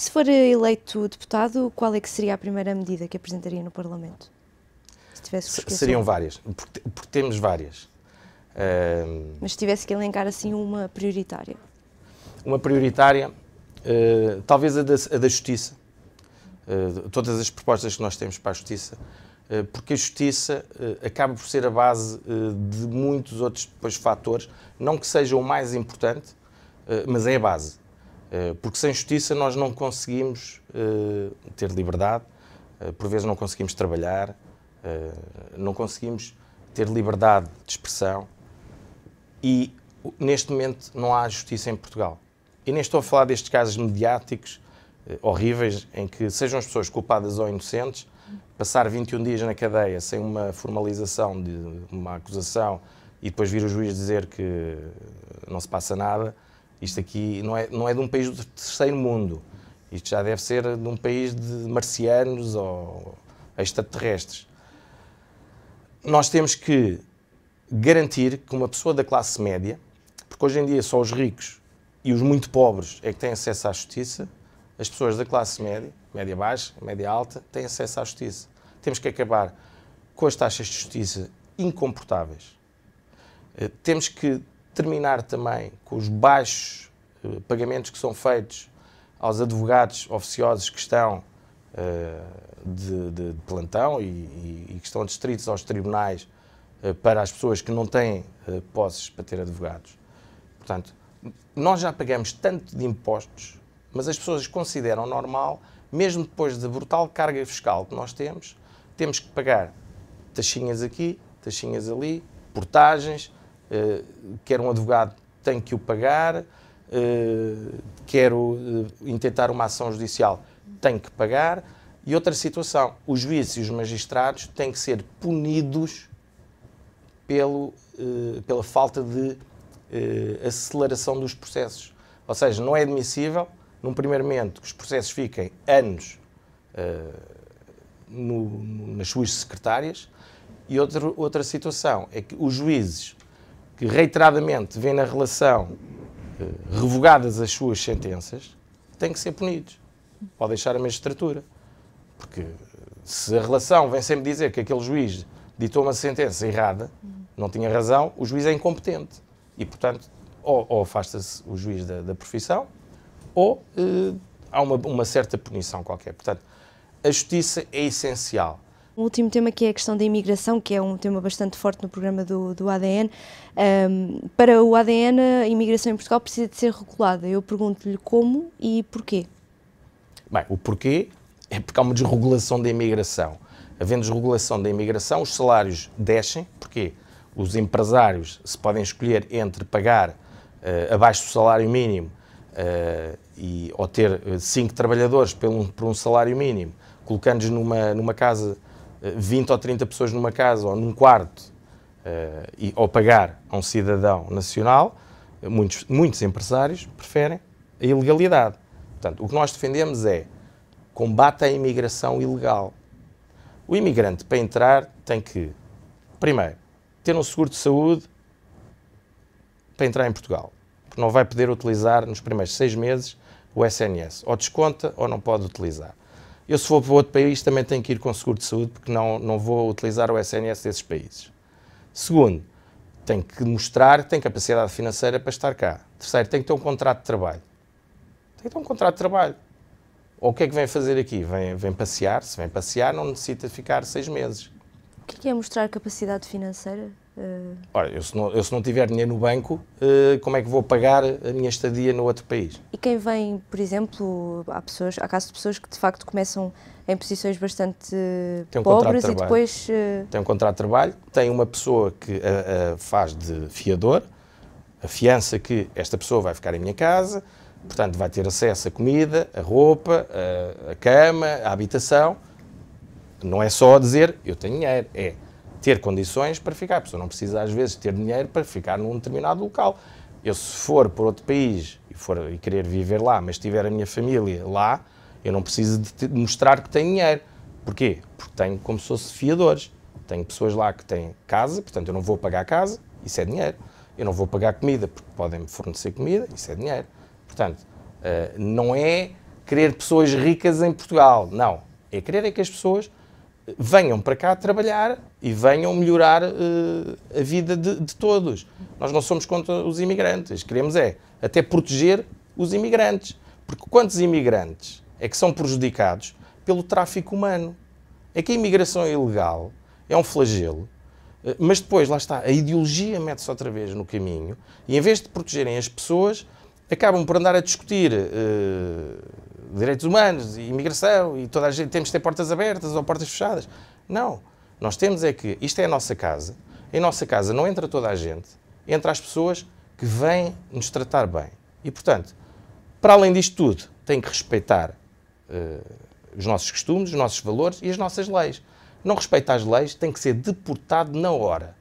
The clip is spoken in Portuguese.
Se for eleito deputado, qual é que seria a primeira medida que apresentaria no Parlamento? Se tivesse que Seriam várias, porque, porque temos várias. Mas se tivesse que elencar assim uma prioritária? Uma prioritária, uh, talvez a da, a da Justiça. Uh, todas as propostas que nós temos para a Justiça, eh, porque a Justiça acaba por ser a base de muitos outros depois fatores, não que seja o mais importante, mas é a base. Eh, porque sem justiça nós não conseguimos eh, ter liberdade, eh, por vezes não conseguimos trabalhar, não conseguimos ter liberdade de expressão e neste momento não há justiça em Portugal. E nem estou a falar destes casos mediáticos horríveis em que sejam as pessoas culpadas ou inocentes, passar 21 dias na cadeia sem uma formalização de uma acusação e depois vir o juiz dizer que não se passa nada, isto aqui não é, não é de um país do terceiro mundo. Isto já deve ser de um país de marcianos ou extraterrestres. Nós temos que garantir que uma pessoa da classe média, porque hoje em dia só os ricos e os muito pobres é que têm acesso à justiça, as pessoas da classe média, média baixa, média alta, têm acesso à justiça. Temos que acabar com as taxas de justiça incomportáveis. Eh, temos que terminar também com os baixos eh, pagamentos que são feitos aos advogados oficiosos que estão eh, de, de, de, plantão e, e, e, que estão distritos aos tribunais eh, para as pessoas que não têm posses para ter advogados. Portanto, nós já pagamos tanto de impostos, mas as pessoas consideram normal, mesmo depois da brutal carga fiscal que nós temos, temos que pagar taxinhas aqui, taxinhas ali, portagens, eh, quer um advogado, tem que o pagar, eh, quero eh, intentar uma ação judicial, tem que pagar. E outra situação, os juízes e os magistrados têm que ser punidos pelo, pela falta de aceleração dos processos. Ou seja, não é admissível, num primeiro momento, que os processos fiquem anos no, nas suas secretárias. E outra outra situação é que os juízes que reiteradamente vêem na relação eh, revogadas as suas sentenças, têm que ser punidos. Pode deixar a magistratura. Porque eh, se a relação vem sempre dizer que aquele juiz ditou uma sentença errada, não tinha razão, o juiz é incompetente. E, portanto, ou, ou afasta-se o juiz da, da profissão, ou eh, há uma, uma certa punição qualquer. Portanto, a justiça é essencial. Um último tema que é a questão da imigração, que é um tema bastante forte no programa do, do ADN. Um, para o ADN, a imigração em Portugal precisa de ser regulada. Eu pergunto-lhe como e porquê. Bem, o porquê é porque há uma desregulação da imigração. Havendo desregulação da imigração, os salários descem. porque Os empresários se podem escolher entre pagar uh, abaixo do salário mínimo uh, e, ou ter eh, cinco trabalhadores por um, por um salário mínimo, colocando-os numa, numa casa 20 ou 30 pessoas numa casa ou num quarto uh, e, ou pagar a um cidadão nacional, muitos, muitos empresários preferem a ilegalidade. Portanto, o que nós defendemos é combate à imigração ilegal. O imigrante, para entrar, tem que, primeiro, ter um seguro de saúde para entrar em Portugal, porque não vai poder utilizar nos primeiros seis meses o SNS. Ou desconta ou não pode utilizar. Eu, se for para outro país, também tenho que ir com seguro de saúde, porque não, não vou utilizar o SNS desses países. Segundo, tenho que mostrar que tenho capacidade financeira para estar cá. Terceiro, tem que ter um contrato de trabalho. Tem que ter um contrato de trabalho. Ou o que é que vem fazer aqui? Vem, vem passear? Se vem passear, não necessita ficar seis meses. O que é, é mostrar capacidade financeira? Uh... Ora, eu se, não, eu se não tiver dinheiro no banco, uh, como é que vou pagar a minha estadia no outro país? E quem vem, por exemplo, há pessoas, há casos de pessoas que de facto começam em posições bastante eh, um pobres de e depois... Uh... Tem um contrato de trabalho, tem uma pessoa que a, a faz de fiador, afiança que esta pessoa vai ficar em minha casa, portanto vai ter acesso à comida, à roupa, à, à cama, à habitação. Não é só dizer eu tenho dinheiro, é ter condições para ficar. A pessoa não precisa, às vezes, ter dinheiro para ficar num determinado local. Eu, se for para outro país e, for, e querer viver lá, mas tiver a minha família lá, eu não preciso de mostrar que tenho dinheiro. Porquê? Porque tenho como se fosse fiadores. Tenho pessoas lá que têm casa, portanto, eu não vou pagar casa, isso é dinheiro. Eu não vou pagar comida, porque podem-me fornecer comida, isso é dinheiro. Portanto, eh, não é querer pessoas ricas em Portugal, não. É querer é que as pessoas venham para cá trabalhar e venham melhorar uh, a vida de, de, todos. Nós não somos contra os imigrantes, queremos é até proteger os imigrantes. Porque quantos imigrantes é que são prejudicados pelo tráfico humano? É que a imigração é ilegal é um flagelo, eh, mas depois, lá está, a ideologia mete-se outra vez no caminho e em vez de protegerem as pessoas, acabam por andar a discutir uh, direitos humanos e imigração e toda a gente temos de ter portas abertas ou portas fechadas. Não nós temos é que isto é a nossa casa, em nossa casa não entra toda a gente, entra as pessoas que vêm nos tratar bem. E, portanto, para além disto tudo, tem que respeitar uh, os nossos costumes, os nossos valores e as nossas leis. Não respeita as leis, tem que ser deportado na hora.